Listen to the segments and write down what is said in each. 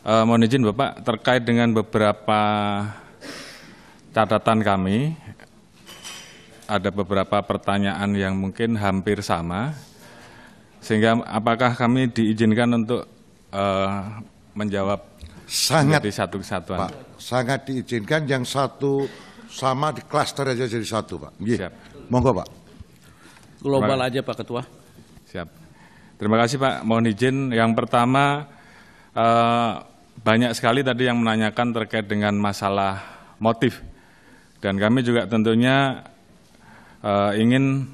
Uh, mohon izin Bapak terkait dengan beberapa catatan kami ada beberapa pertanyaan yang mungkin hampir sama sehingga apakah kami diizinkan untuk uh, menjawab sangat di satu kesatuan Pak, sangat diizinkan yang satu sama di klaster aja jadi satu Pak Ye. siap monggo Pak global aja Pak Ketua siap terima kasih Pak mohon izin yang pertama uh, banyak sekali tadi yang menanyakan terkait dengan masalah motif. Dan kami juga tentunya uh, ingin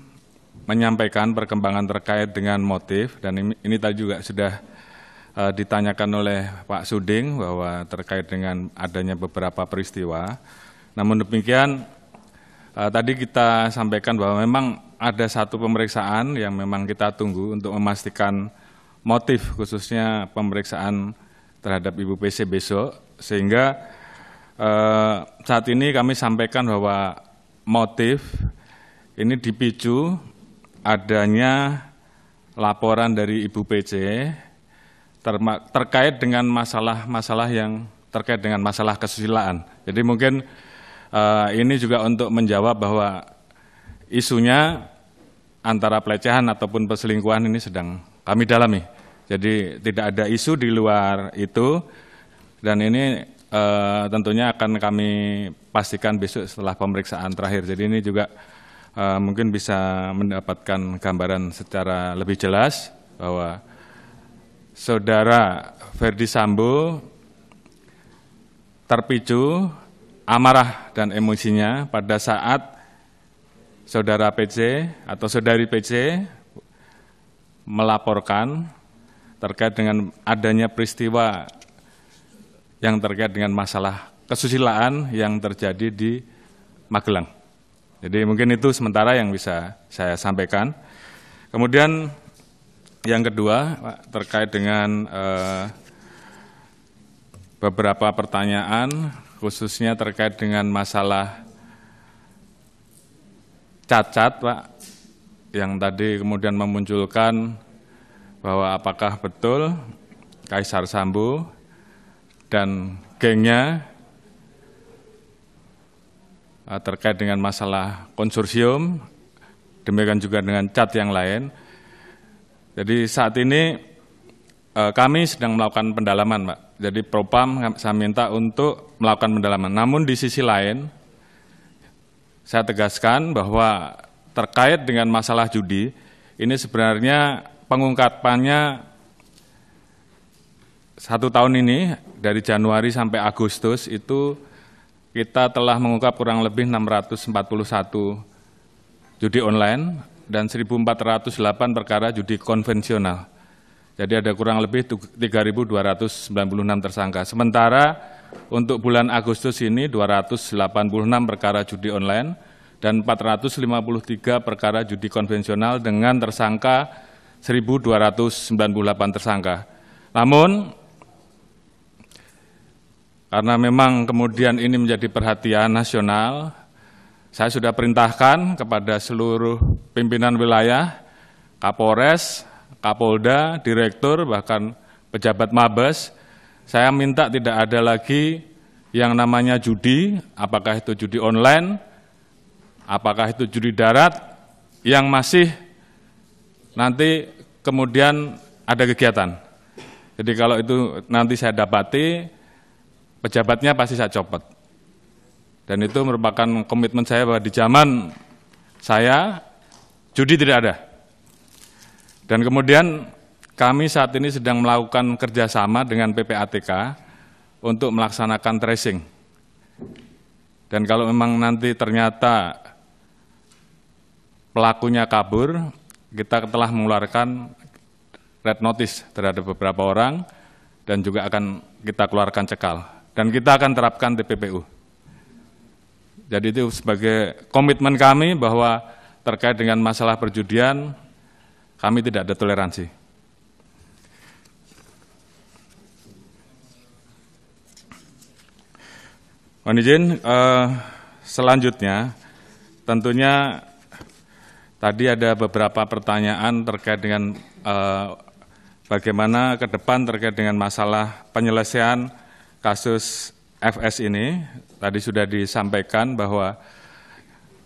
menyampaikan perkembangan terkait dengan motif dan ini, ini tadi juga sudah uh, ditanyakan oleh Pak Suding bahwa terkait dengan adanya beberapa peristiwa. Namun demikian uh, tadi kita sampaikan bahwa memang ada satu pemeriksaan yang memang kita tunggu untuk memastikan motif khususnya pemeriksaan terhadap Ibu PC besok, sehingga eh, saat ini kami sampaikan bahwa motif ini dipicu adanya laporan dari Ibu PC ter terkait dengan masalah-masalah yang terkait dengan masalah kesusilaan. Jadi mungkin eh, ini juga untuk menjawab bahwa isunya antara pelecehan ataupun perselingkuhan ini sedang kami dalami. Jadi tidak ada isu di luar itu dan ini eh, tentunya akan kami pastikan besok setelah pemeriksaan terakhir. Jadi ini juga eh, mungkin bisa mendapatkan gambaran secara lebih jelas bahwa saudara Ferdi Sambo terpicu amarah dan emosinya pada saat saudara PC atau saudari PC melaporkan terkait dengan adanya peristiwa yang terkait dengan masalah kesusilaan yang terjadi di Magelang. Jadi mungkin itu sementara yang bisa saya sampaikan. Kemudian yang kedua terkait dengan eh, beberapa pertanyaan khususnya terkait dengan masalah cacat Pak yang tadi kemudian memunculkan bahwa apakah betul Kaisar Sambu dan gengnya eh, terkait dengan masalah konsorsium, demikian juga dengan cat yang lain. Jadi saat ini eh, kami sedang melakukan pendalaman, Pak. Jadi Propam saya minta untuk melakukan pendalaman. Namun di sisi lain, saya tegaskan bahwa terkait dengan masalah judi, ini sebenarnya pengungkapannya satu tahun ini dari Januari sampai Agustus itu kita telah mengungkap kurang lebih 641 judi online dan 1.408 perkara judi konvensional. Jadi ada kurang lebih 3.296 tersangka. Sementara untuk bulan Agustus ini 286 perkara judi online dan 453 perkara judi konvensional dengan tersangka 1.298 tersangka. Namun, karena memang kemudian ini menjadi perhatian nasional, saya sudah perintahkan kepada seluruh pimpinan wilayah, Kapolres, Kapolda, Direktur, bahkan pejabat Mabes, saya minta tidak ada lagi yang namanya judi, apakah itu judi online, apakah itu judi darat, yang masih nanti kemudian ada kegiatan. Jadi kalau itu nanti saya dapati, pejabatnya pasti saya copot. Dan itu merupakan komitmen saya bahwa di zaman saya, judi tidak ada. Dan kemudian kami saat ini sedang melakukan kerjasama dengan PPATK untuk melaksanakan tracing. Dan kalau memang nanti ternyata pelakunya kabur, kita telah mengeluarkan red notice terhadap beberapa orang dan juga akan kita keluarkan cekal dan kita akan terapkan TPPU. Jadi itu sebagai komitmen kami bahwa terkait dengan masalah perjudian kami tidak ada toleransi. Mohon izin, eh, selanjutnya tentunya Tadi ada beberapa pertanyaan terkait dengan eh, bagaimana ke depan terkait dengan masalah penyelesaian kasus FS ini. Tadi sudah disampaikan bahwa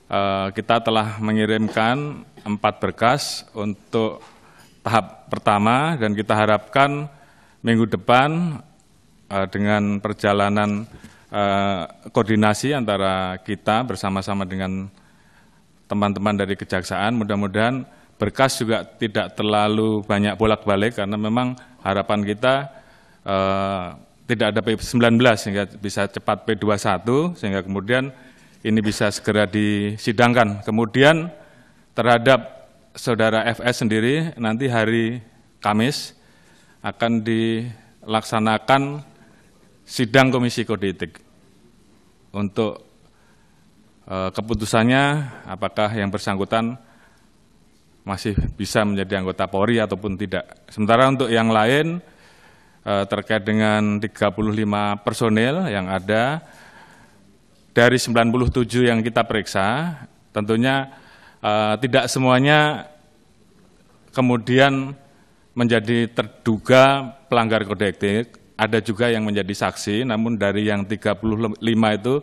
eh, kita telah mengirimkan empat berkas untuk tahap pertama dan kita harapkan minggu depan eh, dengan perjalanan eh, koordinasi antara kita bersama-sama dengan teman-teman dari kejaksaan. Mudah-mudahan berkas juga tidak terlalu banyak bolak-balik karena memang harapan kita eh, tidak ada P19 sehingga bisa cepat P21 sehingga kemudian ini bisa segera disidangkan. Kemudian terhadap saudara FS sendiri nanti hari Kamis akan dilaksanakan sidang komisi kode etik untuk Eh, keputusannya apakah yang bersangkutan masih bisa menjadi anggota Polri ataupun tidak. Sementara untuk yang lain eh, terkait dengan 35 personil yang ada dari 97 yang kita periksa, tentunya eh, tidak semuanya kemudian menjadi terduga pelanggar kode etik, ada juga yang menjadi saksi, namun dari yang 35 itu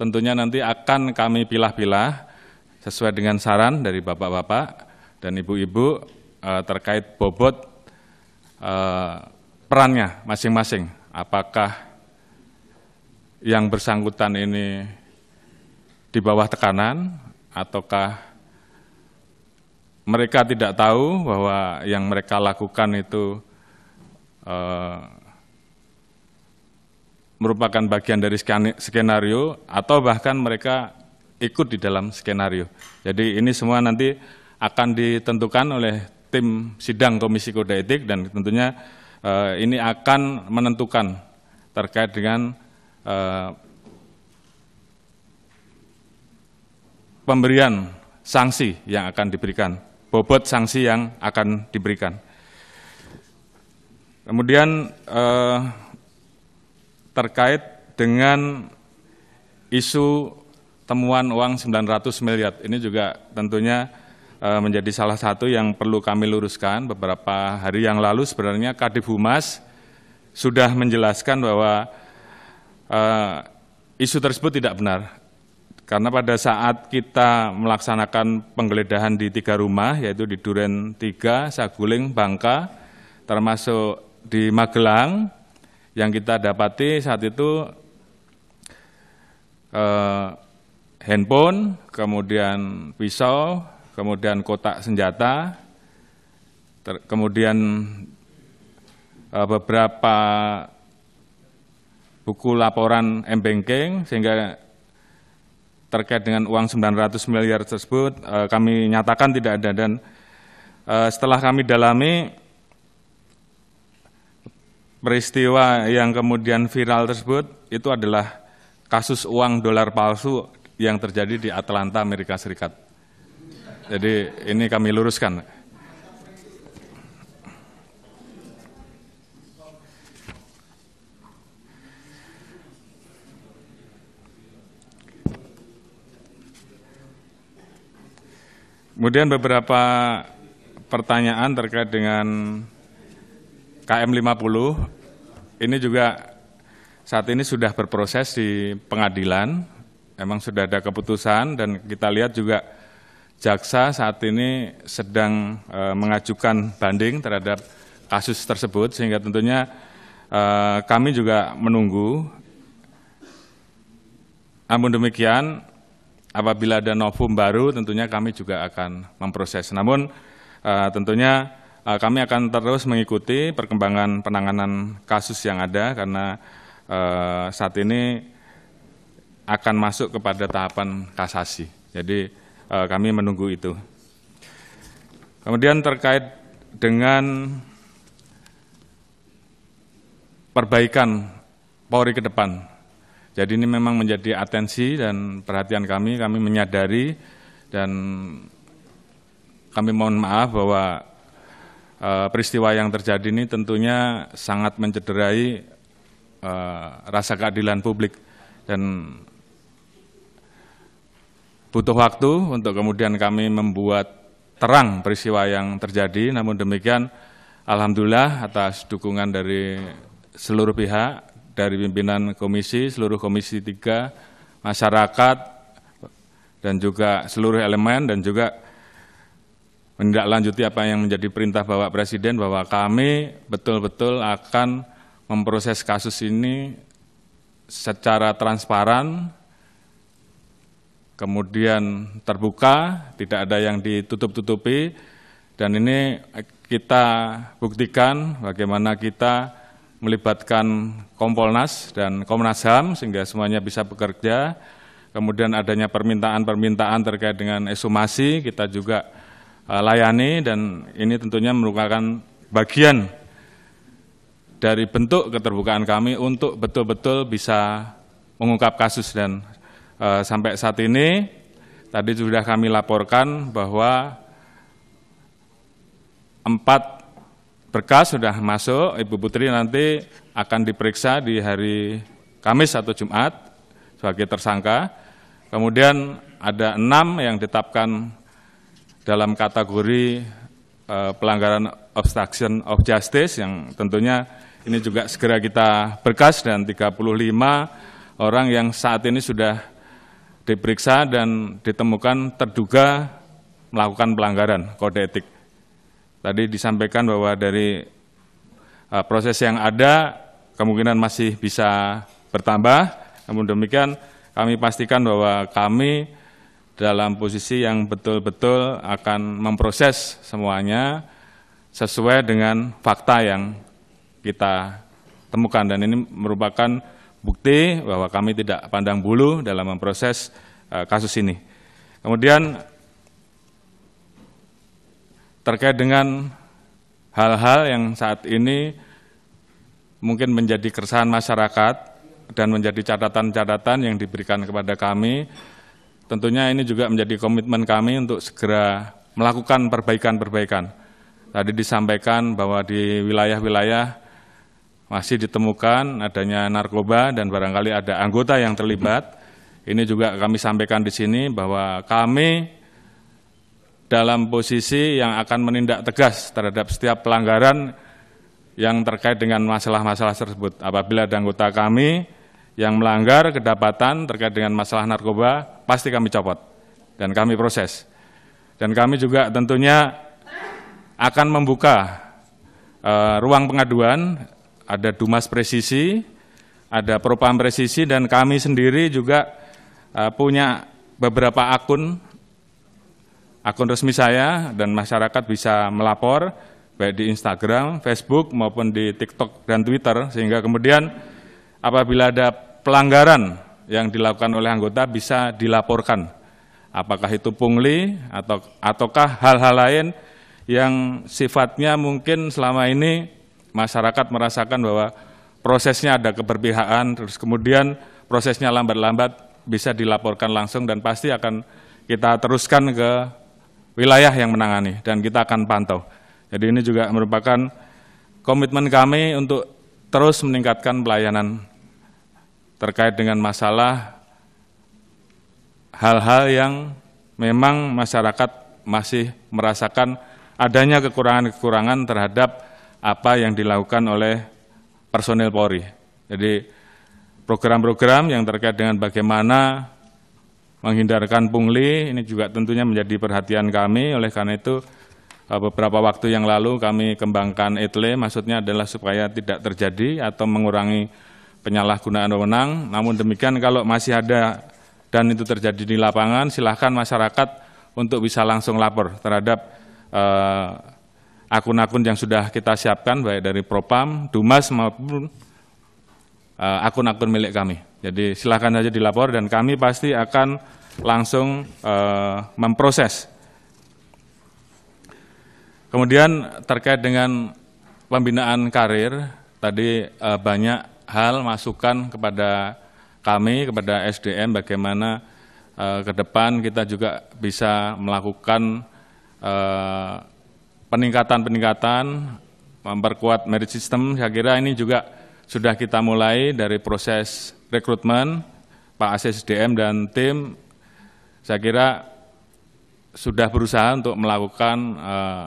tentunya nanti akan kami pilah-pilah sesuai dengan saran dari bapak-bapak dan ibu-ibu eh, terkait bobot eh, perannya masing-masing. Apakah yang bersangkutan ini di bawah tekanan ataukah mereka tidak tahu bahwa yang mereka lakukan itu eh, merupakan bagian dari skenario atau bahkan mereka ikut di dalam skenario. Jadi ini semua nanti akan ditentukan oleh tim sidang Komisi Kode Etik dan tentunya eh, ini akan menentukan terkait dengan eh, pemberian sanksi yang akan diberikan, bobot sanksi yang akan diberikan. Kemudian eh, terkait dengan isu temuan uang 900 miliar. Ini juga tentunya eh, menjadi salah satu yang perlu kami luruskan. Beberapa hari yang lalu sebenarnya Kadif Humas sudah menjelaskan bahwa uh, isu tersebut tidak benar. Karena pada saat kita melaksanakan penggeledahan di tiga rumah, yaitu di Duren tiga Saguling, Bangka, termasuk di Magelang, yang kita dapati saat itu eh, handphone, kemudian pisau, kemudian kotak senjata, ter, kemudian eh, beberapa buku laporan m-banking sehingga terkait dengan uang 900 miliar tersebut eh, kami nyatakan tidak ada dan eh, setelah kami dalami peristiwa yang kemudian viral tersebut itu adalah kasus uang dolar palsu yang terjadi di Atlanta, Amerika Serikat. Jadi ini kami luruskan. Kemudian beberapa pertanyaan terkait dengan KM50 ini juga saat ini sudah berproses di pengadilan, Emang sudah ada keputusan dan kita lihat juga jaksa saat ini sedang eh, mengajukan banding terhadap kasus tersebut sehingga tentunya eh, kami juga menunggu. Namun demikian, apabila ada novum baru tentunya kami juga akan memproses. Namun eh, tentunya Eh, kami akan terus mengikuti perkembangan penanganan kasus yang ada karena eh, saat ini akan masuk kepada tahapan kasasi. Jadi eh, kami menunggu itu. Kemudian terkait dengan perbaikan Polri ke depan. Jadi ini memang menjadi atensi dan perhatian kami, kami menyadari dan kami mohon maaf bahwa Eh, peristiwa yang terjadi ini tentunya sangat mencederai eh, rasa keadilan publik dan butuh waktu untuk kemudian kami membuat terang peristiwa yang terjadi. Namun demikian, alhamdulillah atas dukungan dari seluruh pihak, dari pimpinan komisi, seluruh komisi tiga, masyarakat, dan juga seluruh elemen, dan juga menindaklanjuti apa yang menjadi perintah Bapak Presiden bahwa kami betul-betul akan memproses kasus ini secara transparan, kemudian terbuka, tidak ada yang ditutup-tutupi, dan ini kita buktikan bagaimana kita melibatkan Kompolnas dan Komnas HAM sehingga semuanya bisa bekerja, kemudian adanya permintaan-permintaan terkait dengan esumasi, kita juga Eh, layani dan ini tentunya merupakan bagian dari bentuk keterbukaan kami untuk betul-betul bisa mengungkap kasus dan e, sampai saat ini tadi sudah kami laporkan bahwa empat berkas sudah masuk Ibu Putri nanti akan diperiksa di hari Kamis atau Jumat sebagai tersangka kemudian ada enam yang ditetapkan dalam kategori uh, pelanggaran obstruction of justice yang tentunya ini juga segera kita berkas dan 35 orang yang saat ini sudah diperiksa dan ditemukan terduga melakukan pelanggaran kode etik. Tadi disampaikan bahwa dari uh, proses yang ada kemungkinan masih bisa bertambah. Namun demikian kami pastikan bahwa kami dalam posisi yang betul-betul akan memproses semuanya sesuai dengan fakta yang kita temukan dan ini merupakan bukti bahwa kami tidak pandang bulu dalam memproses eh, kasus ini. Kemudian terkait dengan hal-hal yang saat ini mungkin menjadi keresahan masyarakat dan menjadi catatan-catatan yang diberikan kepada kami tentunya ini juga menjadi komitmen kami untuk segera melakukan perbaikan-perbaikan. Tadi disampaikan bahwa di wilayah-wilayah masih ditemukan adanya narkoba dan barangkali ada anggota yang terlibat. Ini juga kami sampaikan di sini bahwa kami dalam posisi yang akan menindak tegas terhadap setiap pelanggaran yang terkait dengan masalah-masalah tersebut. Apabila ada anggota kami yang melanggar kedapatan terkait dengan masalah narkoba, pasti kami copot dan kami proses. Dan kami juga tentunya akan membuka uh, ruang pengaduan, ada Dumas Presisi, ada Propam Presisi, dan kami sendiri juga uh, punya beberapa akun, akun resmi saya, dan masyarakat bisa melapor, baik di Instagram, Facebook, maupun di TikTok dan Twitter, sehingga kemudian apabila ada pelanggaran yang dilakukan oleh anggota bisa dilaporkan. Apakah itu pungli atau ataukah hal-hal lain yang sifatnya mungkin selama ini masyarakat merasakan bahwa prosesnya ada keberpihakan, terus kemudian prosesnya lambat-lambat bisa dilaporkan langsung dan pasti akan kita teruskan ke wilayah yang menangani dan kita akan pantau. Jadi ini juga merupakan komitmen kami untuk terus meningkatkan pelayanan terkait dengan masalah hal-hal yang memang masyarakat masih merasakan adanya kekurangan-kekurangan terhadap apa yang dilakukan oleh personil Polri. Jadi program-program yang terkait dengan bagaimana menghindarkan pungli ini juga tentunya menjadi perhatian kami oleh karena itu eh, beberapa waktu yang lalu kami kembangkan etle maksudnya adalah supaya tidak terjadi atau mengurangi penyalahgunaan wewenang. Namun demikian kalau masih ada dan itu terjadi di lapangan, silahkan masyarakat untuk bisa langsung lapor terhadap eh, akun-akun eh, yang sudah kita siapkan, baik dari Propam, Dumas maupun eh, akun-akun eh, milik kami. Jadi silahkan saja dilapor dan kami pasti akan langsung eh, memproses. Kemudian terkait dengan pembinaan karir, tadi eh, banyak hal masukan kepada kami kepada SDM bagaimana eh, ke depan kita juga bisa melakukan eh, peningkatan-peningkatan eh, memperkuat merit system saya kira ini juga sudah kita mulai dari proses rekrutmen Pak SDM dan tim saya kira sudah berusaha untuk melakukan eh,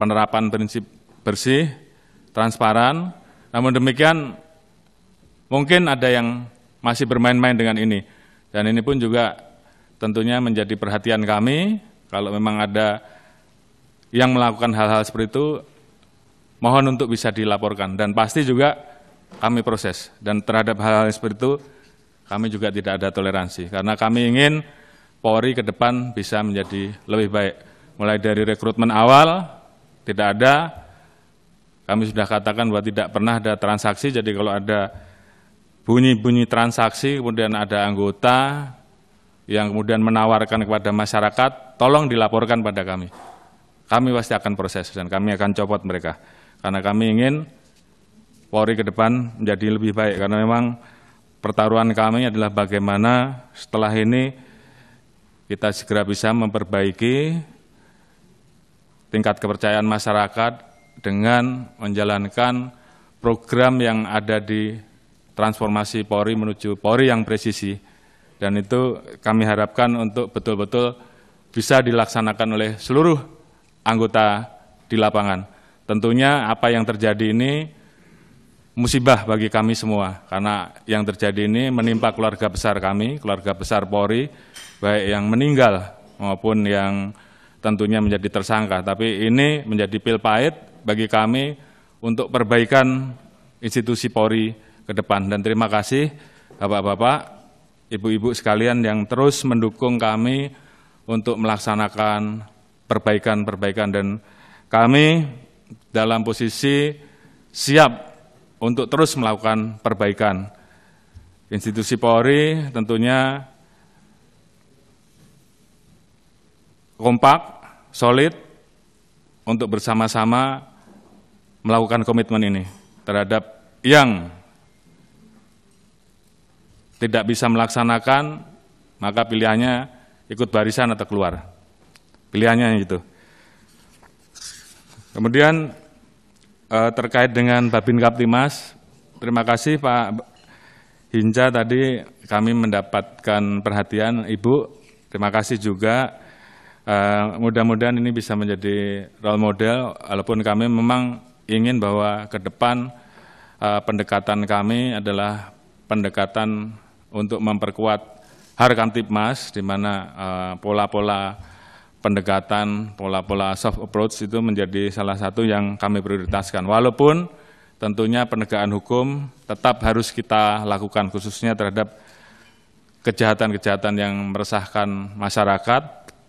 penerapan prinsip bersih, transparan. Namun demikian Mungkin ada yang masih bermain-main dengan ini. Dan ini pun juga tentunya menjadi perhatian kami, kalau memang ada yang melakukan hal-hal seperti itu, mohon untuk bisa dilaporkan. Dan pasti juga kami proses. Dan terhadap hal-hal seperti itu, kami juga tidak ada toleransi. Karena kami ingin Polri ke depan bisa menjadi lebih baik. Mulai dari rekrutmen awal, tidak ada, kami sudah katakan bahwa tidak pernah ada transaksi, jadi kalau ada bunyi-bunyi transaksi, kemudian ada anggota yang kemudian menawarkan kepada masyarakat, tolong dilaporkan pada kami. Kami pasti akan proses dan kami akan copot mereka. Karena kami ingin Polri ke depan menjadi lebih baik, karena memang pertaruhan kami adalah bagaimana setelah ini kita segera bisa memperbaiki tingkat kepercayaan masyarakat dengan menjalankan program yang ada di transformasi Polri menuju Polri yang presisi. Dan itu kami harapkan untuk betul-betul bisa dilaksanakan oleh seluruh anggota di lapangan. Tentunya apa yang terjadi ini musibah bagi kami semua, karena yang terjadi ini menimpa keluarga besar kami, keluarga besar Polri, baik yang meninggal maupun yang tentunya menjadi tersangka. Tapi ini menjadi pil pahit bagi kami untuk perbaikan institusi Polri ke depan. Dan terima kasih Bapak-Bapak, Ibu-Ibu sekalian yang terus mendukung kami untuk melaksanakan perbaikan-perbaikan dan kami dalam posisi siap untuk terus melakukan perbaikan. Institusi Polri tentunya kompak, solid untuk bersama-sama melakukan komitmen ini terhadap yang tidak bisa melaksanakan, maka pilihannya ikut barisan atau keluar. Pilihannya itu. Kemudian eh, terkait dengan Babin Kaptimas, terima kasih Pak Hinca tadi kami mendapatkan perhatian Ibu, terima kasih juga. Eh, mudah-mudahan ini bisa menjadi role model, walaupun kami memang ingin bahwa ke depan eh, pendekatan kami adalah pendekatan untuk memperkuat Tipmas, di mana eh, pola-pola pendekatan, pola-pola soft approach itu menjadi salah satu yang kami prioritaskan. Walaupun tentunya penegakan hukum tetap harus kita lakukan khususnya terhadap kejahatan-kejahatan yang meresahkan masyarakat,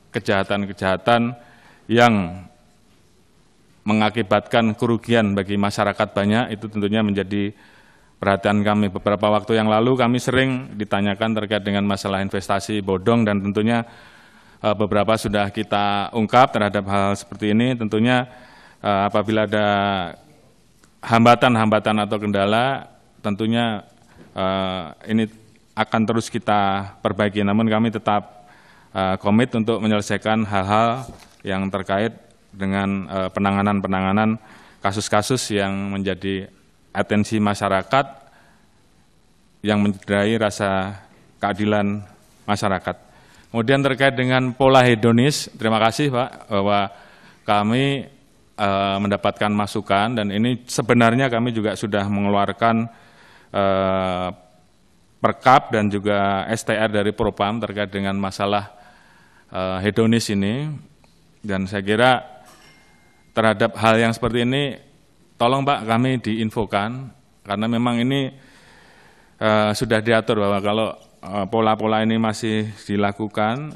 kejahatan-kejahatan yang mengakibatkan kerugian bagi masyarakat banyak itu tentunya menjadi perhatian kami. Beberapa waktu yang lalu kami sering ditanyakan terkait dengan masalah investasi bodong dan tentunya eh, beberapa sudah kita ungkap terhadap hal seperti ini. Tentunya eh, apabila ada hambatan-hambatan atau kendala, tentunya eh, ini akan terus kita perbaiki. Namun kami tetap komit untuk menyelesaikan hal-hal yang terkait dengan penanganan-penanganan kasus-kasus yang menjadi atensi masyarakat yang mencederai rasa keadilan masyarakat. Kemudian terkait dengan pola hedonis, terima kasih Pak bahwa kami e, mendapatkan masukan dan ini sebenarnya kami juga sudah mengeluarkan e, perkap dan juga STR dari Propam terkait dengan masalah e, hedonis ini dan saya kira terhadap hal yang seperti ini Tolong Pak kami diinfokan karena memang ini uh, sudah diatur bahwa kalau eh, pola-pola uh, ini masih dilakukan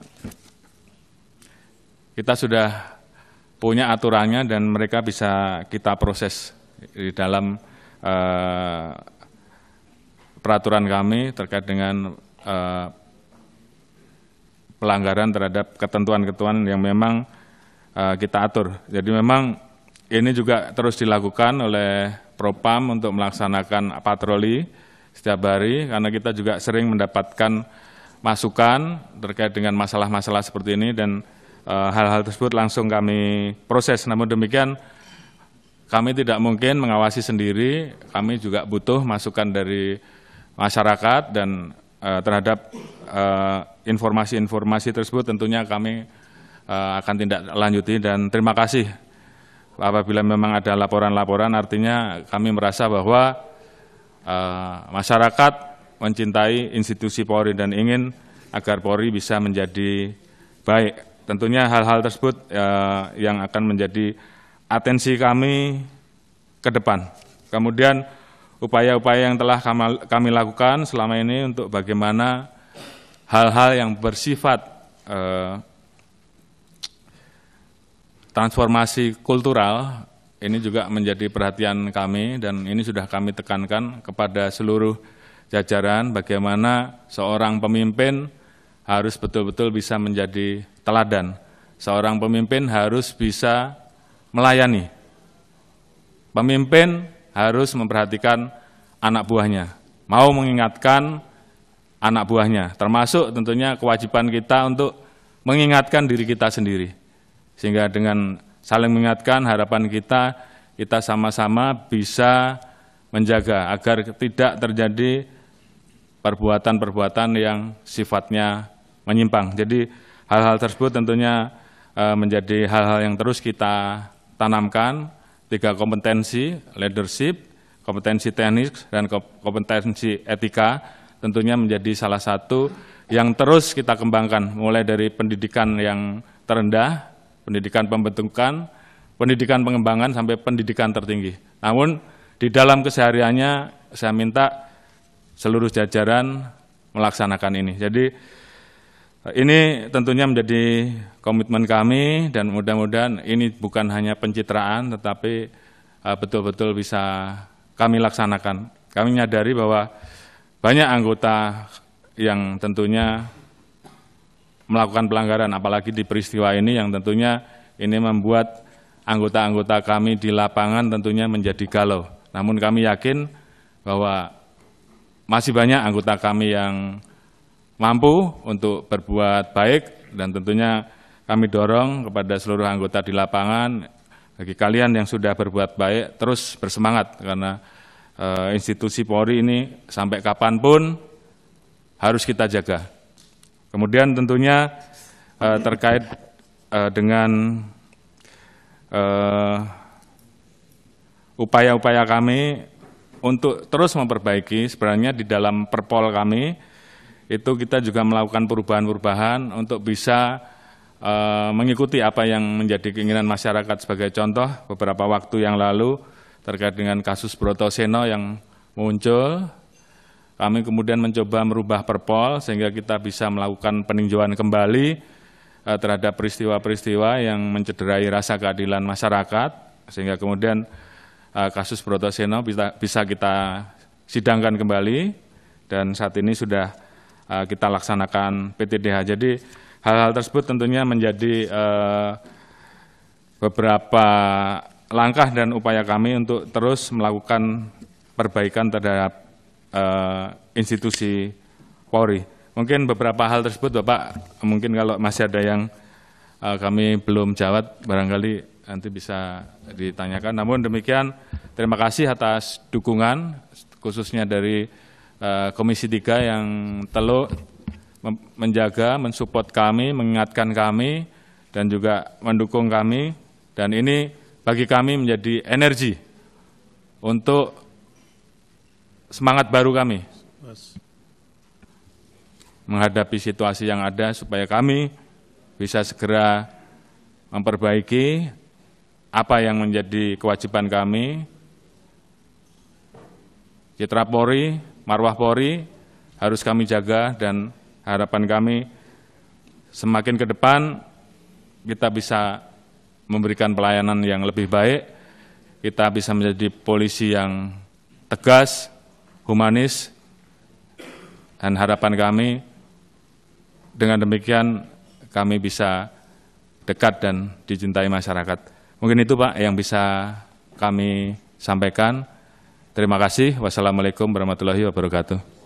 kita sudah punya aturannya dan mereka bisa kita proses di dalam uh, peraturan kami terkait dengan uh, pelanggaran terhadap ketentuan-ketentuan yang memang uh, kita atur. Jadi memang ini juga terus dilakukan oleh Propam untuk melaksanakan patroli setiap hari karena kita juga sering mendapatkan masukan terkait dengan masalah-masalah seperti ini dan eh, hal-hal e, tersebut langsung kami proses. Namun demikian kami tidak mungkin mengawasi sendiri, kami juga butuh masukan dari masyarakat dan e, terhadap eh, informasi-informasi e, tersebut tentunya kami akan tindak lanjuti dan terima kasih apabila memang ada laporan-laporan artinya kami merasa bahwa uh, masyarakat mencintai institusi Polri dan ingin agar Polri bisa menjadi baik. Tentunya hal-hal tersebut uh, yang akan menjadi atensi kami ke depan. Kemudian upaya-upaya yang telah kami lakukan selama ini untuk bagaimana hal-hal yang bersifat eh, transformasi kultural ini juga menjadi perhatian kami dan ini sudah kami tekankan kepada seluruh jajaran bagaimana seorang pemimpin harus betul-betul bisa menjadi teladan. Seorang pemimpin harus bisa melayani. Pemimpin harus memperhatikan anak buahnya, mau mengingatkan anak buahnya, termasuk tentunya kewajiban kita untuk mengingatkan diri kita sendiri. Sehingga dengan saling mengingatkan harapan kita, kita sama-sama bisa menjaga agar tidak terjadi perbuatan-perbuatan yang sifatnya menyimpang. Jadi hal-hal tersebut tentunya e, menjadi hal-hal yang terus kita tanamkan, tiga kompetensi, leadership, kompetensi teknis, dan kompetensi etika, tentunya menjadi salah satu yang terus kita kembangkan, mulai dari pendidikan yang terendah, pendidikan pembentukan, pendidikan pengembangan, sampai pendidikan tertinggi. Namun di dalam kesehariannya saya minta seluruh jajaran melaksanakan ini. Jadi eh, ini tentunya menjadi komitmen kami dan mudah-mudahan ini bukan hanya pencitraan tetapi eh, betul-betul bisa kami laksanakan. Kami menyadari bahwa banyak anggota yang tentunya melakukan pelanggaran, apalagi di peristiwa ini yang tentunya ini membuat anggota-anggota kami di lapangan tentunya menjadi galau. Namun kami yakin bahwa masih banyak anggota kami yang mampu untuk berbuat baik dan tentunya kami dorong kepada seluruh anggota di lapangan bagi kalian yang sudah berbuat baik terus bersemangat karena e, institusi Polri ini sampai kapanpun harus kita jaga. Kemudian tentunya uh, terkait uh, dengan eh, upaya-upaya uh, kami untuk terus memperbaiki sebenarnya di dalam perpol kami itu kita juga melakukan perubahan-perubahan untuk bisa uh, mengikuti apa yang menjadi keinginan masyarakat sebagai contoh beberapa waktu yang lalu terkait dengan kasus Broto Seno yang muncul kami kemudian mencoba merubah perpol sehingga kita bisa melakukan peninjauan kembali eh, terhadap peristiwa-peristiwa yang mencederai rasa keadilan masyarakat, sehingga kemudian eh, kasus Brotoseno bisa, bisa kita sidangkan kembali, dan saat ini sudah eh, kita laksanakan PTDH. Jadi hal-hal tersebut tentunya menjadi beberapa langkah dan upaya kami untuk terus melakukan perbaikan terhadap Eh, institusi Polri. Mungkin beberapa hal tersebut Bapak, mungkin kalau masih ada yang eh, kami belum jawab, barangkali nanti bisa ditanyakan. Namun demikian, terima kasih atas dukungan, khususnya dari eh, Komisi 3 yang teluk menjaga, mensupport kami, mengingatkan kami, dan juga mendukung kami. Dan ini bagi kami menjadi energi untuk semangat baru kami Mas. menghadapi situasi yang ada supaya kami bisa segera memperbaiki apa yang menjadi kewajiban kami. Citra Polri, marwah Polri harus kami jaga dan harapan kami semakin ke depan kita bisa memberikan pelayanan yang lebih baik, kita bisa menjadi polisi yang tegas, humanis dan harapan kami dengan demikian kami bisa dekat dan dicintai masyarakat. Mungkin itu Pak yang bisa kami sampaikan. Terima kasih. Wassalamualaikum warahmatullahi wabarakatuh.